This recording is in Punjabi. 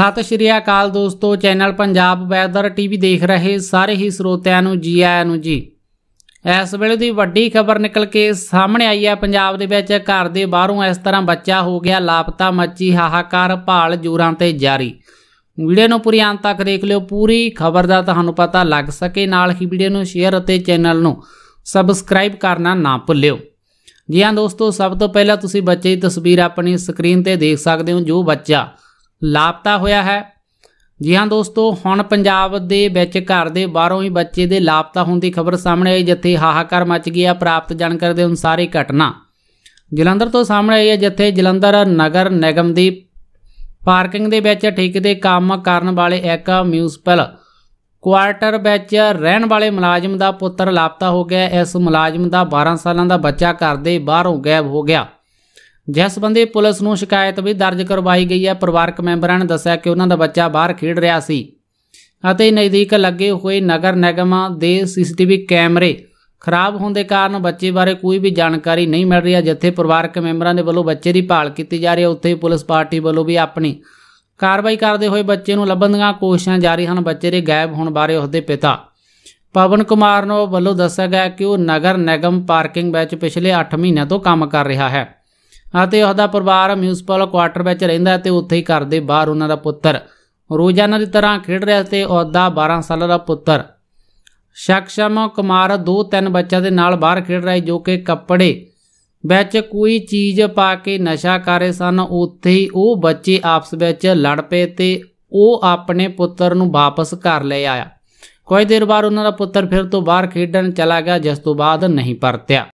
ਸਤਿ ਸ਼੍ਰੀ ਅਕਾਲ ਦੋਸਤੋ ਚੈਨਲ ਪੰਜਾਬ ਵੈਦਰ ਟੀਵੀ ਦੇਖ ਰਹੇ ਸਾਰੇ ਹੀ ਸਰੋਤਿਆਂ ਨੂੰ ਜੀ ਆਇਆਂ ਨੂੰ ਜੀ ਇਸ ਵੇਲੇ ਦੀ ਵੱਡੀ ਖਬਰ ਨਿਕਲ ਕੇ ਸਾਹਮਣੇ ਆਈ ਹੈ ਪੰਜਾਬ ਦੇ ਵਿੱਚ ਘਰ ਦੇ ਬਾਹਰੋਂ ਇਸ ਤਰ੍ਹਾਂ ਬੱਚਾ ਹੋ ਗਿਆ ਲਾਪਤਾ ਮੱਚੀ ਹਾਹਾਕਾਰ ਭਾਲ ਜੂਰਾਂ ਤੇ ਜਾਰੀ ਵੀਡੀਓ ਨੂੰ ਪੂਰੀ ਅੰਤ ਤੱਕ ਦੇਖ ਲਿਓ ਪੂਰੀ ਖਬਰ ਦਾ ਤੁਹਾਨੂੰ ਪਤਾ ਲੱਗ ਸਕੇ ਨਾਲ ਹੀ ਵੀਡੀਓ ਨੂੰ ਸ਼ੇਅਰ ਅਤੇ ਚੈਨਲ ਨੂੰ ਸਬਸਕ੍ਰਾਈਬ ਕਰਨਾ ਨਾ ਭੁੱਲਿਓ ਜੀ ਹਾਂ ਦੋਸਤੋ ਸਭ ਤੋਂ ਪਹਿਲਾਂ ਤੁਸੀਂ ਬੱਚੇ ਦੀ ਤਸਵੀਰ ਆਪਣੀ ਸਕਰੀਨ ਤੇ ਦੇਖ ਸਕਦੇ ਹੋ ਜੋ ਬੱਚਾ ਲਾਪਤਾ ਹੋਇਆ ਹੈ ਜੀ ਹਾਂ ਦੋਸਤੋ ਹੁਣ ਪੰਜਾਬ ਦੇ ਵਿੱਚ ਘਰ ਦੇ ਬਾਹਰੋਂ ਹੀ ਬੱਚੇ ਦੇ ਲਾਪਤਾ ਹੋਣ ਦੀ ਖਬਰ ਸਾਹਮਣੇ ਆਈ ਜਿੱਥੇ ਹਾਹਾਕਾਰ ਮਚ ਗਿਆ ਪ੍ਰਾਪਤ ਜਾਣਕਾਰੀ ਦੇ ਅਨੁਸਾਰ ਇਹ ਘਟਨਾ ਜਲੰਧਰ ਤੋਂ ਸਾਹਮਣੇ ਆਈ ਹੈ ਜਿੱਥੇ ਜਲੰਧਰ ਨਗਰ ਨਿਗਮ ਦੀ ਪਾਰਕਿੰਗ ਦੇ ਵਿੱਚ ਠੇਕੇ ਦੇ ਕੰਮ ਕਰਨ ਵਾਲੇ ਇੱਕ ਮਿਊਨਿਸਪਲ ਕੁਆਰਟਰ ਵਿੱਚ ਰਹਿਣ ਵਾਲੇ ਮੁਲਾਜ਼ਮ ਦਾ ਪੁੱਤਰ ਲਾਪਤਾ ਹੋ ਗਿਆ ਇਸ ਮੁਲਾਜ਼ਮ ਦਾ 12 ਸਾਲਾਂ ਦਾ ਬੱਚਾ ਘਰ ਦੇ ਬਾਹਰੋਂ ਗਾਇਬ ਹੋ ਗਿਆ ਜਿਸ ਬੰਦੇ ਪੁਲਿਸ ਨੂੰ ਸ਼ਿਕਾਇਤ ਵੀ ਦਰਜ ਕਰਵਾਈ ਗਈ ਹੈ ਪਰਿਵਾਰਕ ਮੈਂਬਰਾਂ ਨੇ ਦੱਸਿਆ ਕਿ ਉਹਨਾਂ ਦਾ ਬੱਚਾ ਬਾਹਰ ਖੇਡ ਰਿਹਾ ਸੀ ਅਤੇ ਨਜ਼ਦੀਕ ਲੱਗੇ ਹੋਏ ਨਗਰ ਨਿਗਮ ਦੇ ਸੀਸੀਟੀਵੀ ਕੈਮਰੇ ਖਰਾਬ ਹੋਣ ਦੇ ਕਾਰਨ ਬੱਚੇ ਬਾਰੇ ਕੋਈ ਵੀ ਜਾਣਕਾਰੀ ਨਹੀਂ ਮਿਲ ਰਹੀ ਹੈ ਜਿੱਥੇ ਪਰਿਵਾਰਕ ਮੈਂਬਰਾਂ ਦੇ ਵੱਲੋਂ ਬੱਚੇ ਦੀ ਭਾਲ ਕੀਤੀ ਜਾ ਰਹੀ ਹੈ ਉੱਥੇ ਪੁਲਿਸ ਪਾਰਟੀ ਵੱਲੋਂ ਵੀ ਆਪਣੀ ਕਾਰਵਾਈ ਕਰਦੇ ਹੋਏ ਬੱਚੇ ਨੂੰ ਲੱਭਣ ਦੀਆਂ ਕੋਸ਼ਿਸ਼ਾਂ ਜਾਰੀ ਹਨ ਬੱਚੇ ਦੇ ਗਾਇਬ ਹੋਣ ਬਾਰੇ ਉਸਦੇ ਪਿਤਾ ਪਵਨ ਕੁਮਾਰ ਨੂੰ ਵੱਲੋਂ ਦੱਸਿਆ ਗਿਆ ਕਿ ਉਹ ਨਗਰ ਨਿਗਮ ਪਾਰਕਿੰਗ ਵਿੱਚ ਪਿਛਲੇ 8 ਮਹੀਨਿਆਂ ਤੋਂ ਕੰਮ ਕਰ ਰਿਹਾ ਹੈ ਅਤੇ ਉਹਦਾ ਪਰਿਵਾਰ ਮਿਊਨਿਸਪਲ ਕੁਆਟਰ ਵਿੱਚ ਰਹਿੰਦਾ ਤੇ ਉੱਥੇ ਹੀ ਘਰ ਦੇ ਬਾਹਰ ਉਹਨਾਂ ਦਾ ਪੁੱਤਰ ਰੋਜ਼ਾਨਾ ਦੀ ਤਰ੍ਹਾਂ ਖੇਡ ਰਿਹਾ ਤੇ ਉਹਦਾ 12 ਸਾਲ ਦਾ ਪੁੱਤਰ ਸ਼ਕਸ਼ਮ ਕੁਮਾਰ 2-3 ਬੱਚਿਆਂ ਦੇ ਨਾਲ ਬਾਹਰ ਖੇਡ ਰਿਹਾ ਜੋ ਕਿ ਕੱਪੜੇ ਵਿੱਚ ਕੋਈ ਚੀਜ਼ ਪਾ ਕੇ ਨਸ਼ਾ ਕਰ ਰਹੇ ਸਨ ਉੱਥੇ ਹੀ ਉਹ ਬੱਚੇ ਆਪਸ ਵਿੱਚ ਲੜ ਪਏ ਤੇ ਉਹ ਆਪਣੇ ਪੁੱਤਰ ਨੂੰ ਵਾਪਸ ਘਰ ਲੈ ਆਇਆ ਕੁਝ ਦੇਰ ਬਾਅਦ ਉਹਨਾਂ ਦਾ ਪੁੱਤਰ ਫਿਰ ਤੋਂ ਬਾਹਰ ਖੇਡਣ ਚਲਾ ਗਿਆ ਜਿਸ ਤੋਂ ਬਾਅਦ ਨਹੀਂ ਪਰਤਿਆ